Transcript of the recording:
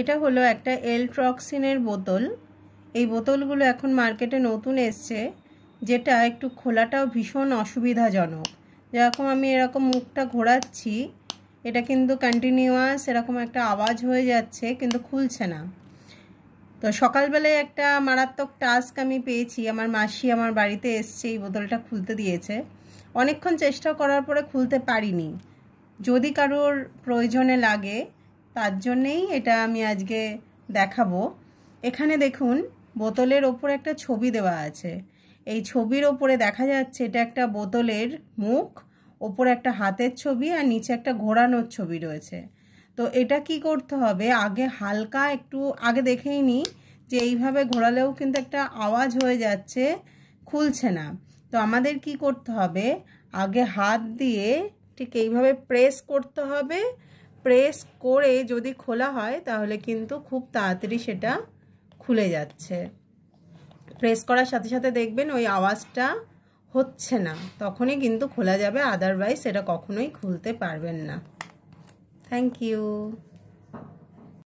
এটা হলো একটা এলট্রক্সিনের বোতল এই বোতলগুলো এখন মার্কেটে নতুন এসছে যেটা একটু খোলাটাও ভীষণ অসুবিধাজনক যেরকম আমি এরকম মুখটা ঘোরাচ্ছি এটা কিন্তু কন্টিনিউয়াস এরকম একটা আওয়াজ হয়ে যাচ্ছে কিন্তু খুলছে না তো সকালবেলায় একটা মারাত্মক টাস্ক আমি পেয়েছি আমার মাসি আমার বাড়িতে এসছে এই বোতলটা খুলতে দিয়েছে অনেকক্ষণ চেষ্টা করার পরে খুলতে পারিনি যদি কারোর প্রয়োজনে লাগে তার জন্যেই এটা আমি আজকে দেখাবো এখানে দেখুন বোতলের ওপর একটা ছবি দেওয়া আছে এই ছবির ওপরে দেখা যাচ্ছে এটা একটা বোতলের মুখ ওপরে একটা হাতের ছবি আর নিচে একটা ঘোরানোর ছবি রয়েছে তো এটা কি করতে হবে আগে হালকা একটু আগে দেখেই নি যে এইভাবে ঘোরালেও কিন্তু একটা আওয়াজ হয়ে যাচ্ছে খুলছে না তো আমাদের কি করতে হবে আগে হাত দিয়ে ঠিক এইভাবে প্রেস করতে হবে প্রেস করে যদি খোলা হয় তাহলে কিন্তু খুব তাড়াতাড়ি সেটা খুলে যাচ্ছে প্রেস করার সাথে সাথে দেখবেন ওই আওয়াজটা হচ্ছে না তখনই কিন্তু খোলা যাবে আদারওয়াইজ সেটা কখনোই খুলতে পারবেন না থ্যাংক ইউ